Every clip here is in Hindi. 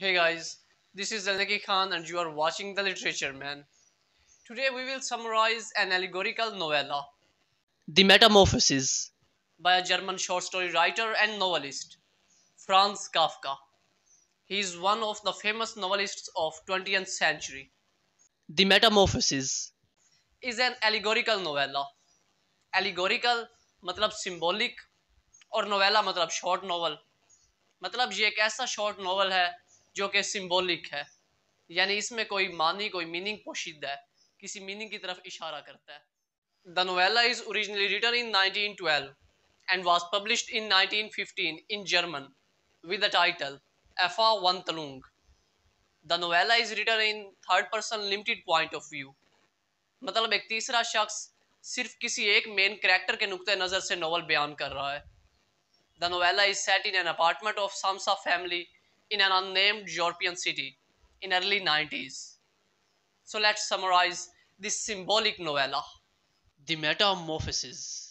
Hey guys, this is Zanaki Khan and you are watching The Literature Man. Today we will summarize an allegorical novella, The Metamorphoses, by a German short story writer and novelist, Franz Kafka. He is one of the famous novelists of 20th century. The Metamorphoses is an allegorical novella. Allegorical मतलब symbolic or novella मतलब short novel. मतलब ये एक ऐसा short novel जो कि सिम्बॉलिक है यानी इसमें कोई मानी कोई मीनिंग पोशिद है किसी मीनिंग की तरफ इशारा करता है the novella is originally written in 1912 and was published in 1915 German with the title एफा वन Wantelung. The novella is written in third person limited point of view मतलब एक तीसरा शख्स सिर्फ किसी एक मेन करेक्टर के नुक्ते नज़र से नावल बयान कर रहा है the novella is set in an apartment of Samsa family in an unnamed European city in early 90s. So let's summarize this symbolic novella, The Metamorphosis.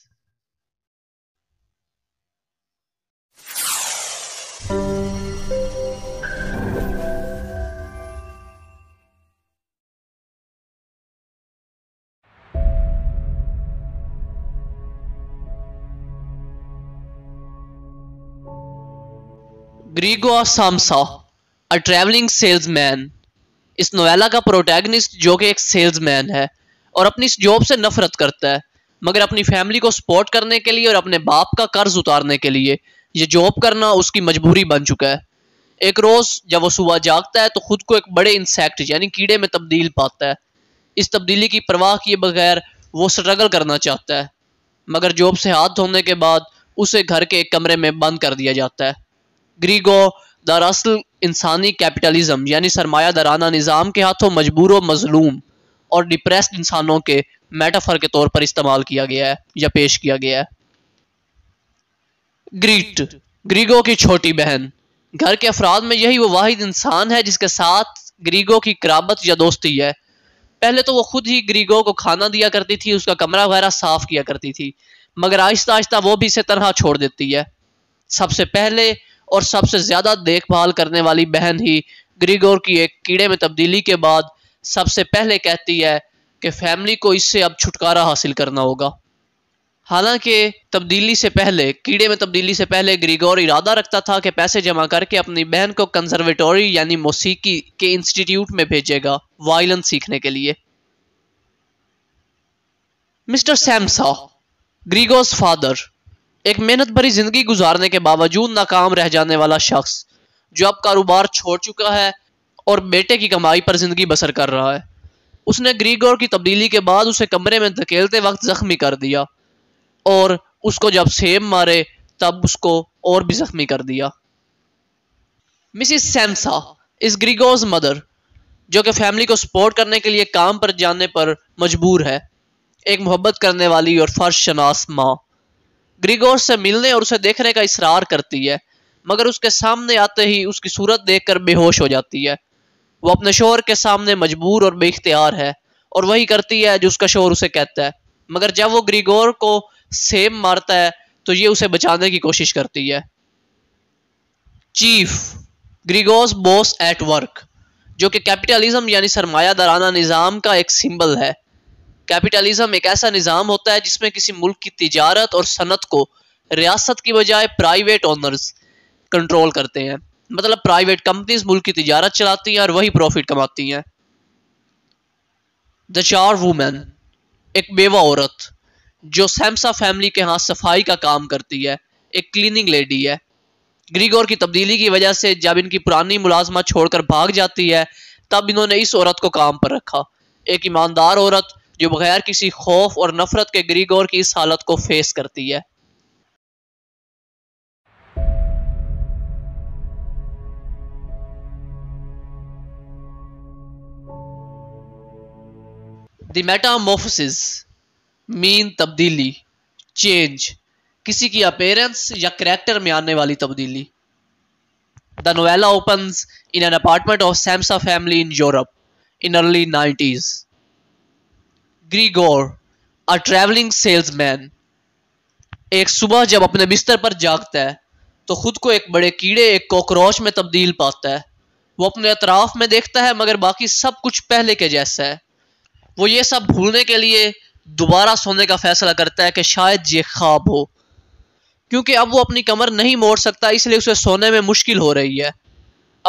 Gregor Samsa a travelling salesman इस नोवेला का प्रोटैगनिस्ट जो कि एक सेल्समैन है और अपनी इस जॉब से नफरत करता है मगर अपनी फैमिली को सपोर्ट करने के लिए और अपने बाप का कर्ज उतारने के लिए यह जॉब करना उसकी मजबूरी बन चुका है एक रोज़ जब वो सुबह जागता है तो ख़ुद को एक बड़े इंसेक्ट यानी कीड़े में तब्दील पाता है इस तब्दीली की परवाह किए बगैर वो स्ट्रगल करना चाहता है मगर जॉब से हाथ धोने के बाद उसे घर के एक कमरे में बंद कर दिया जाता है ग्रीगो दरअसल इंसानी कैपिटलिज्म यानी सरमाया दराना निज़ाम के हाथों मजबूर मजलूम और डिप्रेस इंसानों के मेटाफर के तौर पर इस्तेमाल किया गया है या पेश किया गया है ग्रीट ग्रीगो की छोटी बहन घर के अफराद में यही वो वाहिद इंसान है जिसके साथ ग्रीगो की कराबत या दोस्ती है पहले तो वो खुद ही ग्रीगो को खाना दिया करती थी उसका कमरा वगैरह साफ किया करती थी मगर आहिस्ता आहिस्ता वो भी इसे तरह छोड़ देती है सबसे पहले और सबसे ज़्यादा देखभाल करने वाली बहन ही ग्रीगोर की एक कीड़े में तब्दीली के बाद सबसे पहले कहती है कि फैमिली को इससे अब छुटकारा हासिल करना होगा हालांकि तब्दीली से पहले कीड़े में तब्दीली से पहले ग्रीगोर इरादा रखता था कि पैसे जमा करके अपनी बहन को कंजर्वेटोरी यानी मौसीकी के इंस्टीट्यूट में भेजेगा वायलन सीखने के लिए मिस्टर सैमसा ग्रीगोस फादर एक मेहनत भरी जिंदगी गुजारने के बावजूद नाकाम रह जाने वाला शख्स जो अब कारोबार छोड़ चुका है और बेटे की कमाई पर जिंदगी बसर कर रहा है उसने ग्रीगोर की तब्दीली के बाद उसे कमरे में धकेलते वक्त जख्मी कर दिया और उसको जब सेब मारे तब उसको और भी जख्मी कर दिया मिसिस सैमसा इस ग्रीगोज मदर जो कि फैमिली को सपोर्ट करने के लिए काम पर जाने पर मजबूर है एक मोहब्बत करने वाली और फर्श शनास माँ ग्रिगोर से मिलने और उसे देखने का इसरार करती है मगर उसके सामने आते ही उसकी सूरत देखकर बेहोश हो जाती है वो अपने शोर के सामने मजबूर और बेख्तियार है और वही करती है जो उसका शोर उसे कहता है मगर जब वो ग्रीगोर को सेम मारता है तो ये उसे बचाने की कोशिश करती है chief Gregor's boss at work जो कि कैपिटलिज्म यानी सरमायादाराना निज़ाम का एक सिंबल है कैपिटलिज्म एक ऐसा निज़ाम होता है जिसमें किसी मुल्क की तजारत और सनत को रियासत की बजाय प्राइवेट ऑनर्स कंट्रोल करते हैं मतलब प्राइवेट कंपनीज मुल्क की तजारत चलाती हैं और वही प्रॉफिट कमाती हैं द चार वूमेन एक बेवा औरत जो सैमसा फैमिली के यहाँ सफाई का काम करती है एक क्लीनिंग लेडी है ग्रीगोर की तब्दीली की वजह से जब इनकी पुरानी मुलाजमत छोड़कर भाग जाती है तब इन्होंने इस औरत को काम पर रखा एक ईमानदार औरत जो बगैर किसी खौफ और नफरत के ग्रीगोर की इस हालत को फेस करती है द मेटामोफिस मीन तब्दीली चेंज किसी की अपेयरेंस या करेक्टर में आने वाली तब्दीली the novella open in an apartment of Samsa family in Europe in early nineties Gregor a travelling salesman एक सुबह जब अपने बिस्तर पर जागता है तो खुद को एक बड़े कीड़े एक कॉकरोच में तब्दील पाता है वो अपने अतराफ में देखता है मगर बाकी सब कुछ पहले के जैसा है वो ये सब भूलने के लिए दोबारा सोने का फैसला करता है कि शायद ये ख्वाब हो क्योंकि अब वो अपनी कमर नहीं मोड़ सकता इसलिए उसे सोने में मुश्किल हो रही है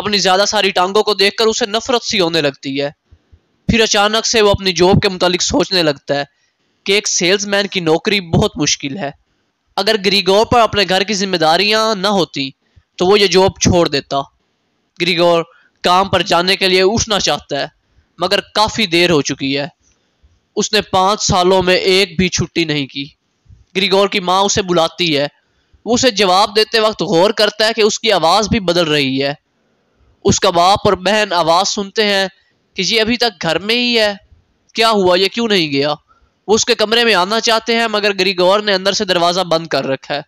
अपनी ज़्यादा सारी टांगों को देखकर उसे नफरत सी होने लगती है फिर अचानक से वो अपनी जॉब के मुतालिक सोचने लगता है कि एक सेल्समैन की नौकरी बहुत मुश्किल है अगर ग्रीगोर पर अपने घर की जिम्मेदारियां ना होती तो वो ये जॉब छोड़ देता ग्रीगोर काम पर जाने के लिए उठना चाहता है मगर काफ़ी देर हो चुकी है उसने पाँच सालों में एक भी छुट्टी नहीं की ग्रीगोर की माँ उसे बुलाती है वो उसे जवाब देते वक्त गौर करता है कि उसकी आवाज़ भी बदल रही है उसका बाप और बहन आवाज़ सुनते हैं कि ये अभी तक घर में ही है क्या हुआ ये क्यों नहीं गया वो उसके कमरे में आना चाहते हैं मगर ग्रीगोर ने अंदर से दरवाज़ा बंद कर रखा है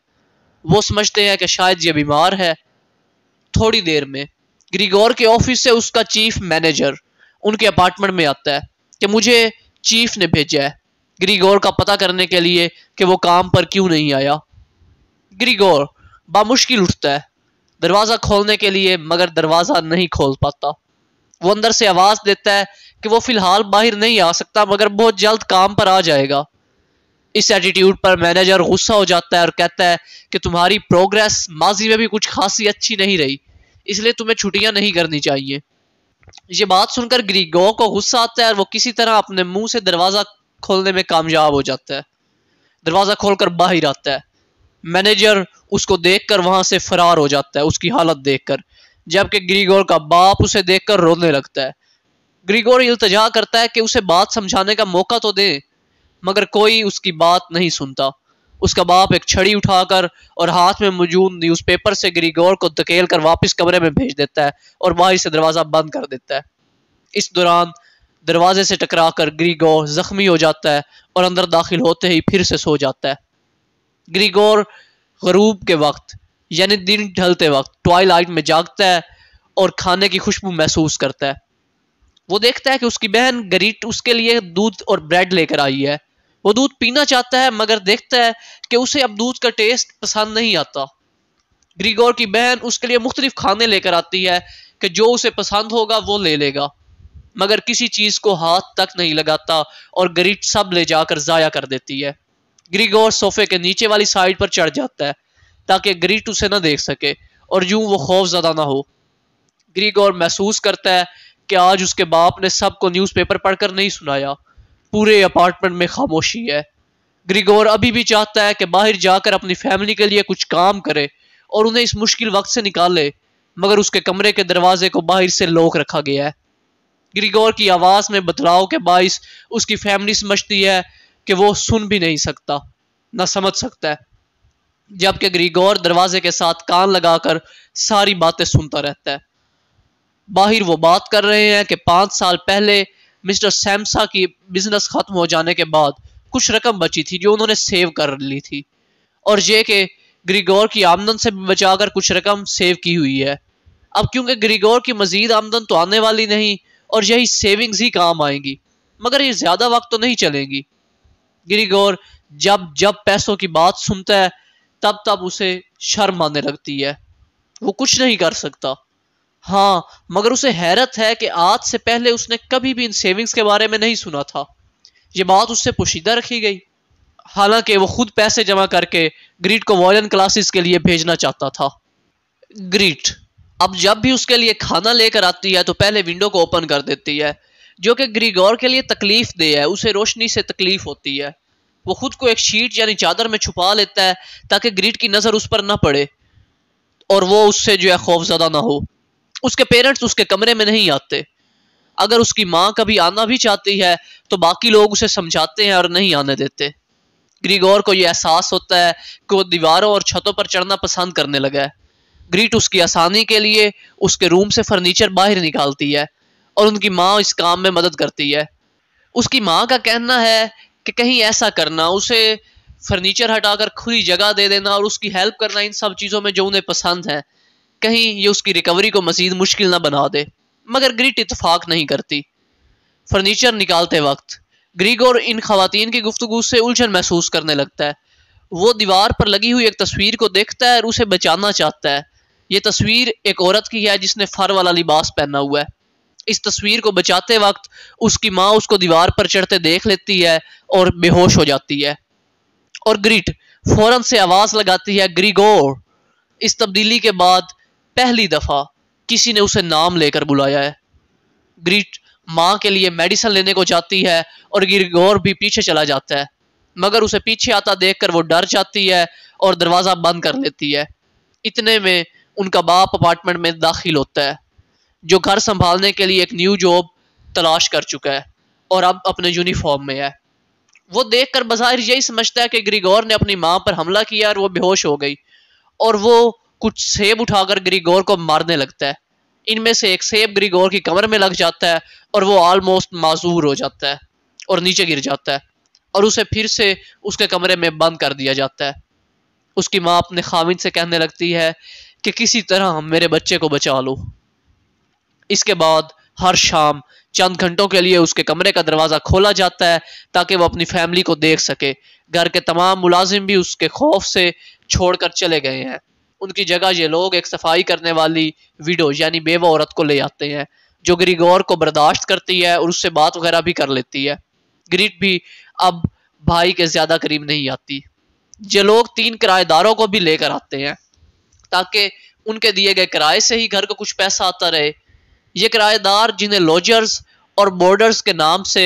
वो समझते हैं कि शायद ये बीमार है थोड़ी देर में ग्रीगोर के ऑफिस से उसका चीफ मैनेजर उनके अपार्टमेंट में आता है कि मुझे चीफ ने भेजा है ग्रीगोर का पता करने के लिए कि वो काम पर क्यों नहीं आया ग्रीगोर बामुश्किल उठता है दरवाज़ा खोलने के लिए मगर दरवाज़ा नहीं खोल पाता वो अंदर से आवाज देता है कि वो फिलहाल बाहर नहीं आ सकता मगर बहुत जल्द काम पर आ जाएगा इस एटीट्यूड पर मैनेजर गुस्सा हो जाता है और कहता है कि तुम्हारी प्रोग्रेस माजी में भी कुछ खासी अच्छी नहीं रही इसलिए तुम्हें छुट्टियां नहीं करनी चाहिए ये बात सुनकर ग्रीगो को गुस्सा आता है और वो किसी तरह अपने मुंह से दरवाज़ा खोलने में कामयाब हो जाता है दरवाज़ा खोलकर बाहर आता है मैनेजर उसको देखकर वहां से फरार हो जाता है उसकी हालत देखकर जबकि ग्रीगोर का बाप उसे देखकर रोने लगता है ग्रीगोर इल्तजा करता है कि उसे बात समझाने का मौका तो दे मगर कोई उसकी बात नहीं सुनता उसका बाप एक छड़ी उठाकर और हाथ में मौजूद न्यूज़पेपर से ग्रीगोर को धकेल कर वापस कमरे में भेज देता है और बाहर से दरवाज़ा बंद कर देता है इस दौरान दरवाजे से टकरा कर ग्रीगोर जख्मी हो जाता है और अंदर दाखिल होते ही फिर से सो जाता है ग्रीगोर गरूब के वक्त यानी दिन ढलते वक्त ट्वाइलाइट में जागता है और खाने की खुशबू महसूस करता है वो देखता है कि उसकी बहन गरीट उसके लिए दूध और ब्रेड लेकर आई है वो दूध पीना चाहता है मगर देखता है कि उसे अब दूध का टेस्ट पसंद नहीं आता ग्रीगोर की बहन उसके लिए मुख्तलिफ खाने लेकर आती है कि जो उसे पसंद होगा वो ले लेगा मगर किसी चीज़ को हाथ तक नहीं लगाता और गरीट सब ले जाकर ज़ाया कर देती है ग्रीगोर सोफे के नीचे वाली साइड पर चढ़ जाता है ताकि ग्रीट उसे ना देख सके और यूं वो खौफ ज़्यादा ना हो ग्रीक और महसूस करता है कि आज उसके बाप ने सबको न्यूज़पेपर पढ़कर नहीं सुनाया पूरे अपार्टमेंट में खामोशी है ग्रीगोर अभी भी चाहता है कि बाहर जाकर अपनी फैमिली के लिए कुछ काम करे और उन्हें इस मुश्किल वक्त से निकाले मगर उसके कमरे के दरवाजे को बाहर से लोक रखा गया है ग्रीगोर की आवाज़ में बदलाव के बायस उसकी फैमिली समझती है कि वो सुन भी नहीं सकता ना समझ सकता है जबकि ग्रीगोर दरवाजे के साथ कान लगाकर सारी बातें सुनता रहता है बाहर वो बात कर रहे हैं कि पांच साल पहले मिस्टर सैमसा की बिजनेस खत्म हो जाने के बाद कुछ रकम बची थी जो उन्होंने सेव कर ली थी और ये कि ग्रीगोर की आमदन से बचाकर कुछ रकम सेव की हुई है अब क्योंकि ग्रीगोर की मजीद आमदन तो आने वाली नहीं और यही सेविंग्स ही काम आएंगी मगर ये ज़्यादा वक्त तो नहीं चलेंगी ग्रीगोर जब जब पैसों की बात सुनता है तब तब उसे शर्म आने लगती है वो कुछ नहीं कर सकता हाँ मगर उसे हैरत है कि आज से पहले उसने कभी भी इन सेविंग्स के बारे में नहीं सुना था ये बात उससे पोशीदा रखी गई हालांकि वो खुद पैसे जमा करके ग्रीट को वॉयन क्लासेस के लिए भेजना चाहता था ग्रीट अब जब भी उसके लिए खाना लेकर आती है तो पहले विंडो को ओपन कर देती है जो कि ग्रीगोर के लिए तकलीफ दे है उसे रोशनी से तकलीफ होती है वो खुद को एक शीट यानी चादर में छुपा लेता है ताकि ग्रिड की नज़र उस पर ना पड़े और वो उससे जो है खौफजदा ना हो उसके पेरेंट्स उसके कमरे में नहीं आते अगर उसकी माँ कभी आना भी चाहती है तो बाकी लोग उसे समझाते हैं और नहीं आने देते ग्रीगोर को यह एहसास होता है कि वो दीवारों और छतों पर चढ़ना पसंद करने लगा है ग्रीट उसकी आसानी के लिए उसके रूम से फर्नीचर बाहर निकालती है और उनकी माँ इस काम में मदद करती है उसकी माँ का कहना है कि कहीं ऐसा करना उसे फर्नीचर हटाकर खुली जगह दे देना और उसकी हेल्प करना इन सब चीज़ों में जो उन्हें पसंद है कहीं ये उसकी रिकवरी को मजीद मुश्किल ना बना दे मगर ग्रिट इतफाक नहीं करती फर्नीचर निकालते वक्त ग्रीगोर इन खातन की गुफ्तु से उलझन महसूस करने लगता है वो दीवार पर लगी हुई एक तस्वीर को देखता है और उसे बचाना चाहता है ये तस्वीर एक औरत की है जिसने फर वाला लिबास पहना हुआ है इस तस्वीर को बचाते वक्त उसकी माँ उसको दीवार पर चढ़ते देख लेती है और बेहोश हो जाती है और ग्रीट फौरन से आवाज लगाती है ग्रिगोर इस तब्दीली के बाद पहली दफा किसी ने उसे नाम लेकर बुलाया है ग्रिट माँ के लिए मेडिसिन लेने को जाती है और ग्रीगोर भी पीछे चला जाता है मगर उसे पीछे आता देखकर वो डर जाती है और दरवाज़ा बंद कर लेती है इतने में उनका बाप अपार्टमेंट में दाखिल होता है जो घर संभालने के लिए एक न्यू जॉब तलाश कर चुका है और अब अपने यूनिफॉर्म में है वो देख कर बाजार यही समझता है कि ग्रिगोर ने अपनी माँ पर हमला किया और वो बेहोश हो गई और वो कुछ सेब उठाकर ग्रिगोर को मारने लगता है इनमें से एक सेब ग्रिगोर की कमर में लग जाता है और वो ऑलमोस्ट माजूर हो जाता है और नीचे गिर जाता है और उसे फिर से उसके कमरे में बंद कर दिया जाता है उसकी माँ अपने खामिद से कहने लगती है कि किसी तरह मेरे बच्चे को बचा लो इसके बाद हर शाम चंद घंटों के लिए उसके कमरे का दरवाज़ा खोला जाता है ताकि वो अपनी फैमिली को देख सके घर के तमाम मुलाजिम भी उसके खौफ से छोड़कर चले गए हैं उनकी जगह ये लोग एक सफाई करने वाली वीडो यानी बेवा औरत को ले आते हैं जो ग्रीगोर को बर्दाश्त करती है और उससे बात वगैरह भी कर लेती है ग्रीट भी अब भाई के ज़्यादा करीब नहीं आती ये लोग तीन किराएदारों को भी लेकर आते हैं ताकि उनके दिए गए किराए से ही घर को कुछ पैसा आता रहे ये किराएदार जिन्हें लॉजर्स और बोर्डर्स के नाम से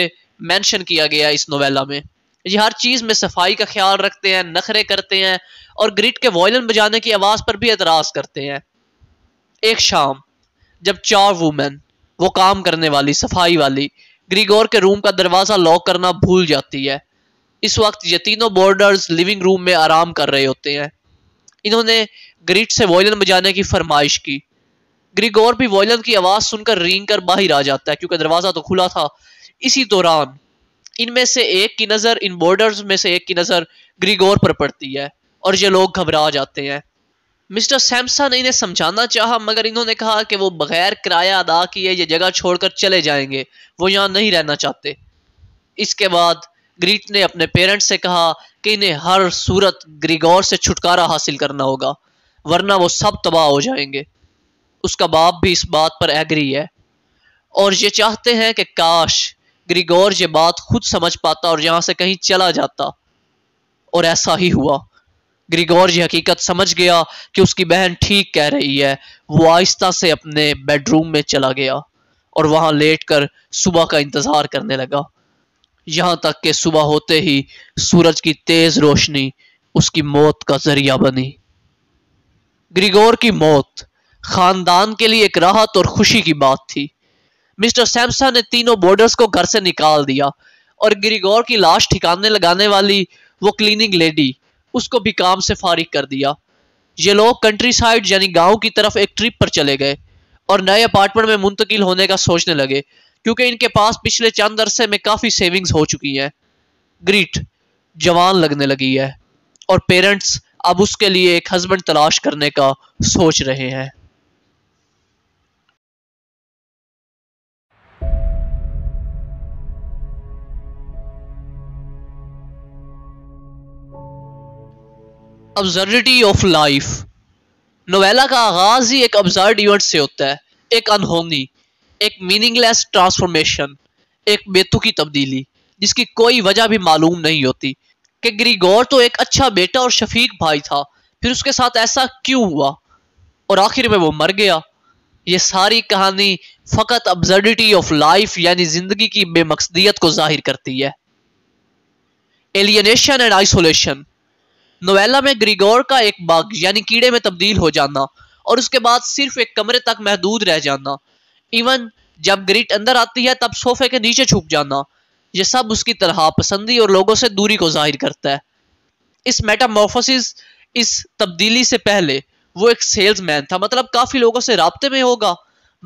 मेंशन किया गया इस नोवेला में ये हर चीज़ में सफाई का ख्याल रखते हैं नखरे करते हैं और ग्रिट के वॉयलन बजाने की आवाज़ पर भी एतराज़ करते हैं एक शाम जब चार वूमेन वो काम करने वाली सफाई वाली ग्रीगोर के रूम का दरवाज़ा लॉक करना भूल जाती है इस वक्त ये तीनों बोर्डर्स लिविंग रूम में आराम कर रहे होते हैं इन्होंने ग्रिट से वॉयलन बजाने की फरमाइश की ग्रिगोर भी वॉयलन की आवाज सुनकर रींग कर बाहर आ जाता है क्योंकि दरवाजा तो खुला था इसी दौरान इनमें से एक की नजर इन बॉर्डर्स में से एक की नजर ग्रिगोर पर पड़ती है और ये लोग घबरा जाते हैं मिस्टर सैमसन इन्हें समझाना चाहा मगर इन्होंने कहा कि वो बगैर किराया अदा किए ये जगह छोड़कर चले जाएंगे वो यहाँ नहीं रहना चाहते इसके बाद ग्रीट ने अपने पेरेंट्स से कहा कि इन्हें हर सूरत ग्रिगोर से छुटकारा हासिल करना होगा वरना वो सब तबाह हो जाएंगे उसका बाप भी इस बात पर एग्री है और ये चाहते हैं कि काश ग्रिगोर ये बात खुद समझ पाता और यहाँ से कहीं चला जाता और ऐसा ही हुआ ग्रिगोर ये हकीकत समझ गया कि उसकी बहन ठीक कह रही है वो आहिस्ता से अपने बेडरूम में चला गया और वहाँ लेट कर सुबह का इंतज़ार करने लगा यहाँ तक कि सुबह होते ही सूरज की तेज़ रोशनी उसकी मौत का जरिया बनी ग्रिगोर की मौत खानदान के लिए एक राहत और खुशी की बात थी मिस्टर सैमसा ने तीनों बोर्डर्स को घर से निकाल दिया और ग्रिगोर की लाश ठिकाने लगाने वाली वो क्लीनिंग लेडी उसको भी काम से फारिग कर दिया ये लोग कंट्री साइड यानी गांव की तरफ एक ट्रिप पर चले गए और नए अपार्टमेंट में मुंतकिल होने का सोचने लगे क्योंकि इनके पास पिछले चंद अरसे में काफ़ी सेविंग्स हो चुकी हैं ग्रीट जवान लगने लगी है और पेरेंट्स अब उसके लिए एक हस्बैंड तलाश करने का सोच रहे हैं अब्जर्डिटी ऑफ लाइफ नोवेला का आगाज ही एक अब्जर्ड इवेंट से होता है एक अनहोनी एक मीनिंगलेस ट्रांसफॉर्मेशन एक बेतु की तब्दीली जिसकी कोई वजह भी मालूम नहीं होती कि ग्रीगोर तो एक अच्छा बेटा और शफीक भाई था फिर उसके साथ ऐसा क्यों हुआ और आखिर में वो मर गया ये सारी कहानी फ़कत अब्जर्डिटी ऑफ लाइफ यानी ज़िंदगी की बेमकसदियत को जाहिर करती है एलियनेशन एंड आइसोलेशन नोवेला में ग्रिगोर का एक बाग यानी कीड़े में तब्दील हो जाना और उसके बाद सिर्फ एक कमरे तक महदूद रह जाना इवन जब ग्रिट अंदर आती है तब सोफे के नीचे छुप जाना ये सब उसकी तरह पसंदी और लोगों से दूरी को जाहिर करता है इस मेटामोफोसिस इस तब्दीली से पहले वो एक सेल्समैन था मतलब काफी लोगों से रबते में होगा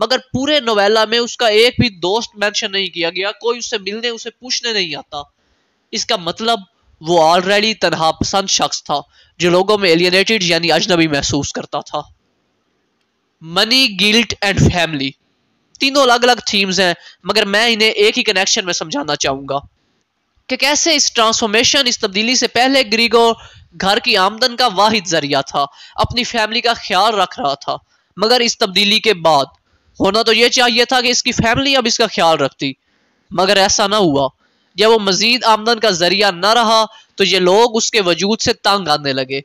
मगर पूरे नोवेला में उसका एक भी दोस्त मेंशन नहीं किया गया कोई उससे मिलने उसे पूछने नहीं आता इसका मतलब वो ऑलरेडी तनहा पसंद शख्स था जो लोगों में एलियनेटेड यानी अजनबी महसूस करता था मनी गिल्ट एंड फैमिली तीनों अलग अलग थीम्स हैं मगर मैं इन्हें एक ही कनेक्शन में समझाना चाहूँगा कि कैसे इस ट्रांसफॉर्मेशन इस तब्दीली से पहले ग्रीगो घर की आमदन का वाहिद जरिया था अपनी फैमिली का ख्याल रख रहा था मगर इस तब्दीली के बाद होना तो यह चाहिए था कि इसकी फैमिली अब इसका ख्याल रखती मगर ऐसा ना हुआ जब वो मजीद आमदन का जरिया न रहा तो ये लोग उसके वजूद से तंग आने लगे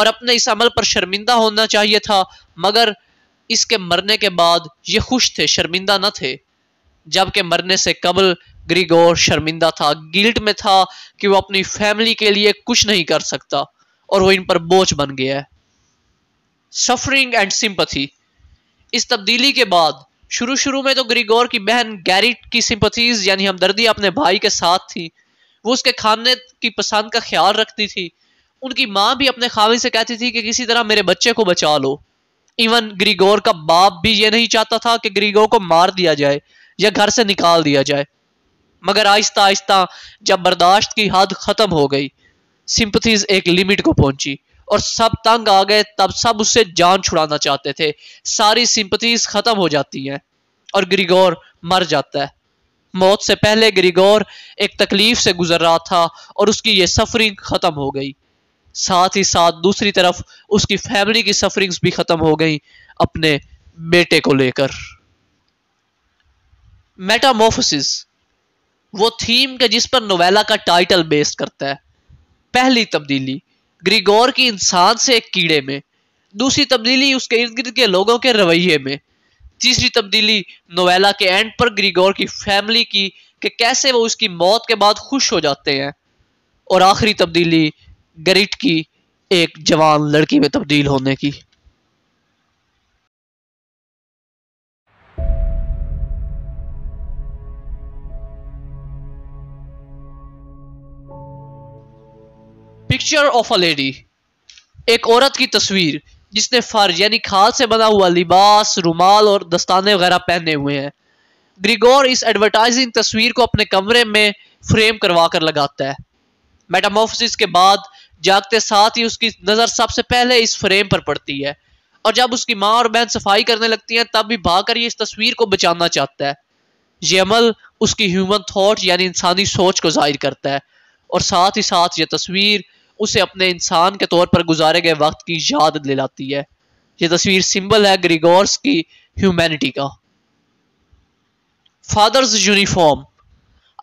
और अपने इस अमल पर शर्मिंदा होना चाहिए था मगर इसके मरने के बाद ये खुश थे शर्मिंदा न थे जबकि मरने से कबल ग्रीगोर शर्मिंदा था गिल्ट में था कि वो अपनी फैमिली के लिए कुछ नहीं कर सकता और वो इन पर बोझ बन गया है सफरिंग एंड सिंपथी इस तब्दीली के बाद शुरू शुरू में तो ग्रिगोर की बहन गैरिट की सिंपथीज यानी हमदर्दी अपने भाई के साथ थी वो उसके खाने की पसंद का ख्याल रखती थी उनकी माँ भी अपने खावी से कहती थी कि किसी तरह मेरे बच्चे को बचा लो इवन ग्रिगोर का बाप भी ये नहीं चाहता था कि ग्रिगोर को मार दिया जाए या घर से निकाल दिया जाए मगर आहिस्ता आहिस्ता जब बर्दाश्त की हद खत्म हो गई सिंपथीज एक लिमिट को पहुंची और सब तंग आ गए तब सब उससे जान छुड़ाना चाहते थे सारी सिंपथीज खत्म हो जाती हैं और ग्रिगोर मर जाता है मौत से पहले ग्रिगोर एक तकलीफ से गुजर रहा था और उसकी ये सफरिंग खत्म हो गई साथ ही साथ दूसरी तरफ उसकी फैमिली की सफरिंग्स भी खत्म हो गई अपने बेटे को लेकर मेटामोफोसिस वो थीम के जिस पर नोवेला का टाइटल बेस्ड करता है पहली तब्दीली ग्रिगोर की इंसान से एक कीड़े में दूसरी तब्दीली उसके इर्द गिर्द के लोगों के रवैये में तीसरी तब्दीली नोवेला के एंड पर ग्रिगोर की फैमिली की कि कैसे वो उसकी मौत के बाद खुश हो जाते हैं और आखिरी तब्दीली गरिट की एक जवान लड़की में तब्दील होने की पिक्चर ऑफ अ लेडी एक औरत की तस्वीर जिसने फर यानी खाल से बना हुआ लिबास रुमाल और दस्ताने वगैरह पहने हुए हैं ग्रिगोर इस एडवर्टाइजिंग तस्वीर को अपने कमरे में फ्रेम करवा कर लगाता है मेटामोफिस के बाद जागते साथ ही उसकी नज़र सबसे पहले इस फ्रेम पर पड़ती है और जब उसकी माँ और बहन सफाई करने लगती हैं तब भी भागकर ये इस तस्वीर को बचाना चाहता है ये अमल उसकी ह्यूमन थॉट यानी इंसानी सोच को जाहिर करता है और साथ ही साथ ये तस्वीर उसे अपने इंसान के तौर पर गुजारे गए वक्त की याद दिलाती है यह तस्वीर सिंबल है ग्रिगोर्स की ह्यूमैनिटी का फादर्स यूनिफॉर्म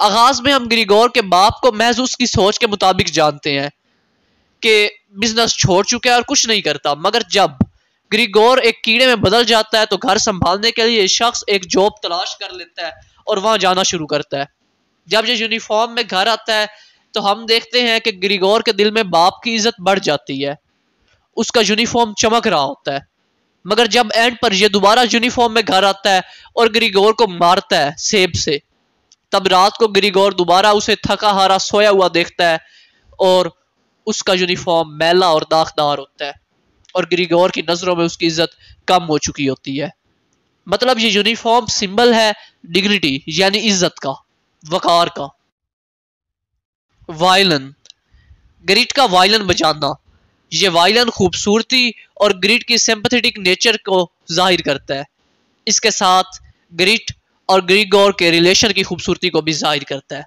आगाज में हम ग्रिगोर के बाप को महज उसकी सोच के मुताबिक जानते हैं कि बिजनेस छोड़ चुका है और कुछ नहीं करता मगर जब ग्रिगोर एक कीड़े में बदल जाता है तो घर संभालने के लिए शख्स एक जॉब तलाश कर लेता है और वहां जाना शुरू करता है जब ये यूनिफॉर्म में घर आता है तो हम देखते हैं कि ग्रिगोर के दिल में बाप की इज्जत बढ़ जाती है उसका यूनिफॉर्म चमक रहा होता है मगर जब एंड पर यह दोबारा यूनिफॉर्म में घर आता है और ग्रिगोर को मारता है सेब से तब रात को ग्रिगोर दोबारा उसे थका हारा सोया हुआ देखता है और उसका यूनिफॉर्म मैला और दाखदार होता है और ग्रिगोर की नज़रों में उसकी इज्जत कम हो चुकी होती है मतलब ये यूनिफॉर्म सिंबल है डिग्निटी यानी इज्जत का वकार का वायलन ग्रिट का वायलन बजाना ये वायलन खूबसूरती और ग्रिट की सिंपथेटिक नेचर को जाहिर करता है इसके साथ ग्रिट और ग्रीगोर के रिलेशन की खूबसूरती को भी जाहिर करता है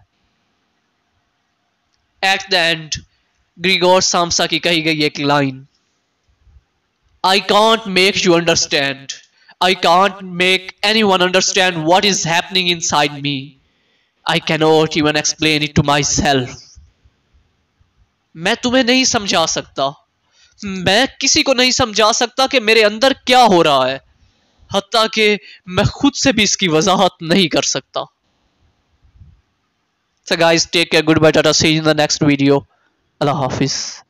at the end Gregor Samsa की कही गई एक line I can't make you understand I can't make anyone understand what is happening inside me I cannot even explain it to myself मैं तुम्हें नहीं समझा सकता मैं किसी को नहीं समझा सकता कि मेरे अंदर क्या हो रहा है हत्या कि मैं खुद से भी इसकी वजाहत नहीं कर सकता So guys, take care. Goodbye, Tata. See you in the next video. Allah